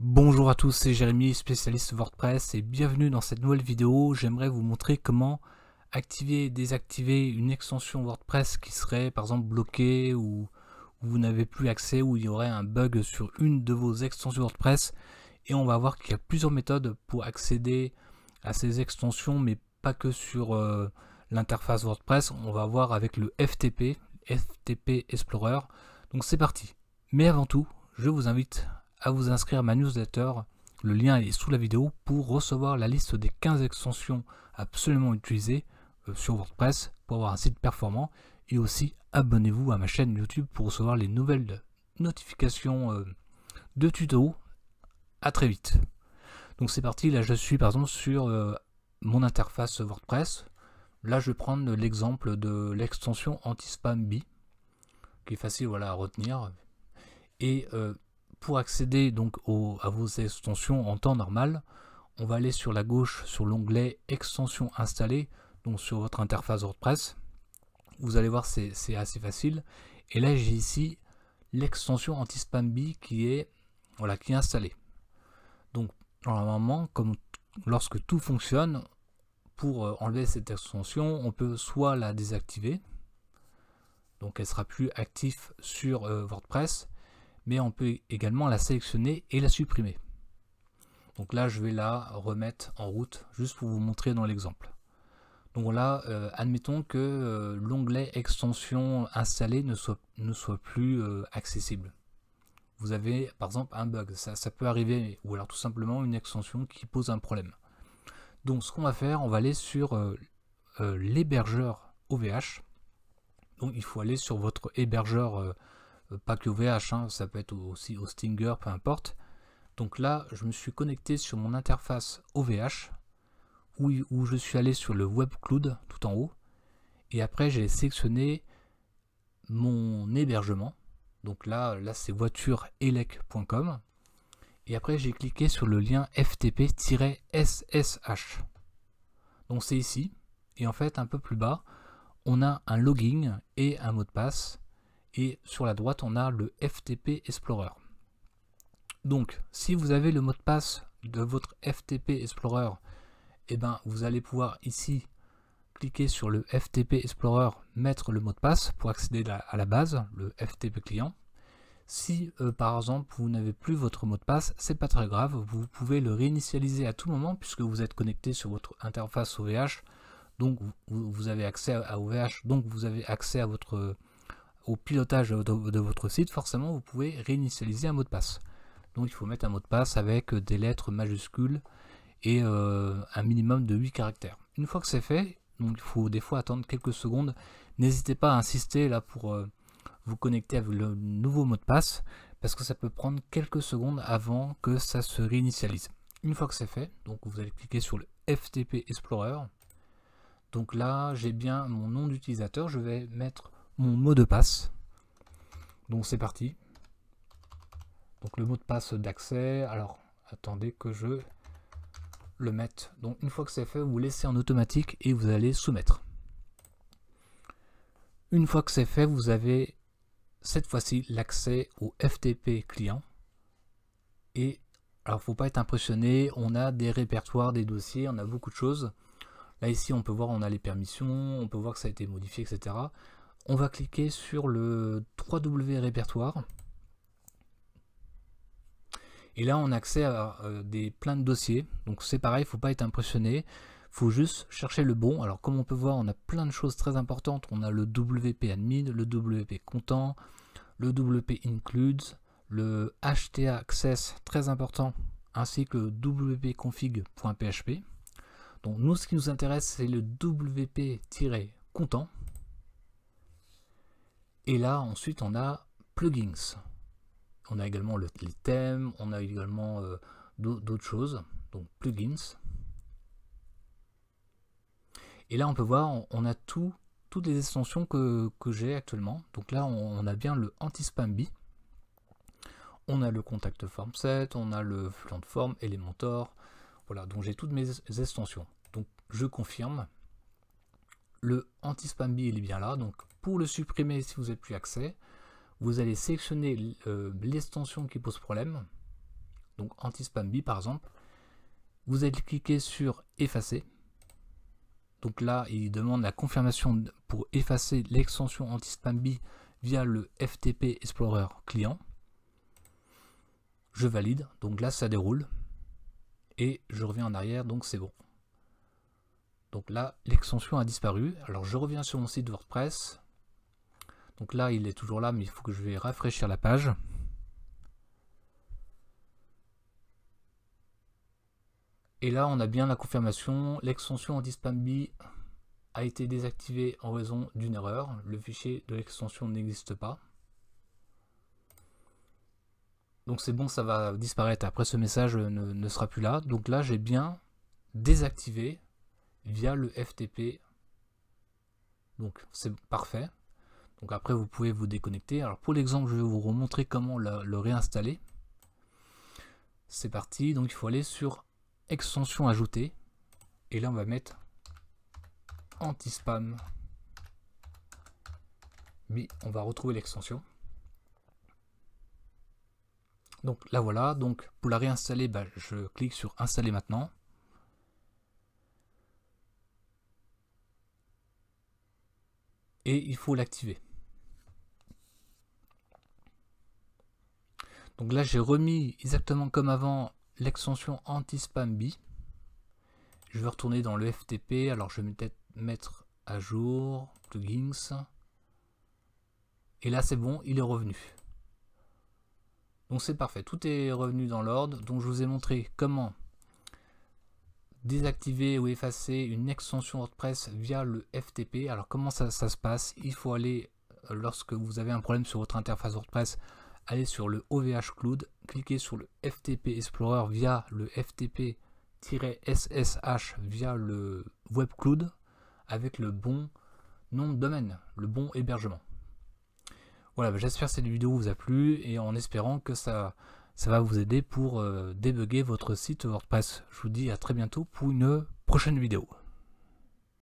Bonjour à tous, c'est Jérémy, spécialiste WordPress et bienvenue dans cette nouvelle vidéo. J'aimerais vous montrer comment activer et désactiver une extension WordPress qui serait par exemple bloquée ou vous n'avez plus accès ou il y aurait un bug sur une de vos extensions WordPress. Et on va voir qu'il y a plusieurs méthodes pour accéder à ces extensions, mais pas que sur euh, l'interface WordPress. On va voir avec le FTP, FTP Explorer. Donc c'est parti. Mais avant tout, je vous invite à vous inscrire à ma newsletter. Le lien est sous la vidéo pour recevoir la liste des 15 extensions absolument utilisées euh, sur WordPress pour avoir un site performant. Et aussi, abonnez-vous à ma chaîne YouTube pour recevoir les nouvelles notifications euh, de tutos. À très vite. Donc c'est parti, là je suis par exemple sur euh, mon interface WordPress. Là je vais prendre l'exemple de l'extension anti-spam B, qui est facile voilà, à retenir. Et pour accéder donc à vos extensions en temps normal, on va aller sur la gauche sur l'onglet extensions installées, donc sur votre interface WordPress. Vous allez voir c'est assez facile. Et là j'ai ici l'extension anti-spambi qui est voilà qui est installée. Donc normalement, comme lorsque tout fonctionne, pour euh, enlever cette extension, on peut soit la désactiver, donc elle sera plus active sur euh, WordPress, mais on peut également la sélectionner et la supprimer. Donc là, je vais la remettre en route, juste pour vous montrer dans l'exemple. Donc là, euh, admettons que euh, l'onglet extension installée ne soit, ne soit plus euh, accessible. Vous avez par exemple un bug, ça, ça peut arriver, ou alors tout simplement une extension qui pose un problème. Donc ce qu'on va faire, on va aller sur l'hébergeur OVH. Donc il faut aller sur votre hébergeur pas que VH, hein, ça peut être aussi au Stinger, peu importe. Donc là, je me suis connecté sur mon interface OVH, où, où je suis allé sur le Web Cloud tout en haut, et après j'ai sélectionné mon hébergement. Donc là, là c'est voitureelec.com. Et après j'ai cliqué sur le lien FTP-SSH. Donc c'est ici. Et en fait, un peu plus bas, on a un login et un mot de passe et sur la droite on a le FTP Explorer. Donc si vous avez le mot de passe de votre FTP Explorer, eh ben, vous allez pouvoir ici cliquer sur le FTP Explorer, mettre le mot de passe pour accéder à la base, le FTP client. Si euh, par exemple vous n'avez plus votre mot de passe, c'est pas très grave, vous pouvez le réinitialiser à tout moment puisque vous êtes connecté sur votre interface OVH, donc vous, vous avez accès à OVH, donc vous avez accès à votre pilotage de, votre site, forcément vous pouvez réinitialiser un mot de passe. Donc il faut mettre un mot de passe avec des lettres majuscules et euh, un minimum de 8 caractères. Une fois que c'est fait, donc il faut des fois attendre quelques secondes. N'hésitez pas à insister là pour euh, vous connecter avec le nouveau mot de passe parce que ça peut prendre quelques secondes avant que ça se réinitialise. Une fois que c'est fait, donc vous allez cliquer sur le FTP Explorer. Donc là, j'ai bien mon nom d'utilisateur. Je vais mettre mon mot de passe. Donc c'est parti. Donc le mot de passe d'accès, alors attendez que je le mette. Donc une fois que c'est fait, vous laissez en automatique et vous allez soumettre. Une fois que c'est fait, vous avez cette fois-ci l'accès au FTP client. Et alors faut pas être impressionné, on a des répertoires, des dossiers, on a beaucoup de choses. Là ici on peut voir on a les permissions, on peut voir que ça a été modifié, etc on va cliquer sur le 3W répertoire. Et là, on a accès à euh, des, plein de dossiers. Donc c'est pareil, il ne faut pas être impressionné. Il faut juste chercher le bon. Alors comme on peut voir, on a plein de choses très importantes. On a le WP admin, le WP content, le WP includes, le HTA access, très important, ainsi que le wp-config.php. Donc nous, ce qui nous intéresse, c'est le wp-content. Et là, ensuite, on a plugins. On a également le, thème on a également euh, d'autres choses, donc plugins. Et là, on peut voir, on, a tout, toutes les extensions que, j'ai actuellement. Donc là, on, a bien le anti spamby on a le contact form set, on a le flanc de forme, Elementor. Voilà, donc j'ai toutes mes extensions. Donc je confirme, le anti spamby il est bien là, donc pour le supprimer, si vous n'avez plus accès, vous allez sélectionner euh, l'extension qui pose problème, donc anti-spam par exemple. Vous allez cliquer sur effacer. Donc là, il demande la confirmation pour effacer l'extension anti-spam via le FTP Explorer client. Je valide, donc là ça déroule. Et je reviens en arrière, donc c'est bon. Donc là, l'extension a disparu. Alors je reviens sur mon site WordPress. Donc là, il est toujours là, mais il faut que je vais rafraîchir la page. Et là, on a bien la confirmation. L'extension anti a été désactivée en raison d'une erreur. Le fichier de l'extension n'existe pas. Donc c'est bon, ça va disparaître. Après, ce message ne sera plus là. Donc là, j'ai bien désactivé via le FTP. Donc c'est parfait. Donc après, vous pouvez vous déconnecter. Alors pour l'exemple, je vais vous remontrer comment le réinstaller. C'est parti, donc il faut aller sur extension ajoutée. Et là, on va mettre anti-spam. Mais on va retrouver l'extension. Donc là voilà, donc pour la réinstaller, bah, je clique sur installer maintenant. Et il faut l'activer. Donc là, j'ai remis exactement comme avant l'extension anti-spam B. Je vais retourner dans le FTP. Alors, je vais peut-être mettre à jour, plugins. Et là, c'est bon, il est revenu. Donc c'est parfait, tout est revenu dans l'ordre. Donc je vous ai montré comment désactiver ou effacer une extension WordPress via le FTP. Alors comment ça, ça se passe Il faut aller, euh, lorsque vous avez un problème sur votre interface WordPress, allez sur le OVH Cloud, cliquez sur le FTP Explorer via le FTP-SSH via le Web Cloud avec le bon nom de domaine, le bon hébergement. Voilà, bah, j'espère que cette vidéo vous a plu et en espérant que ça, ça va vous aider pour euh, débugger votre site WordPress. Je vous dis à très bientôt pour une prochaine vidéo.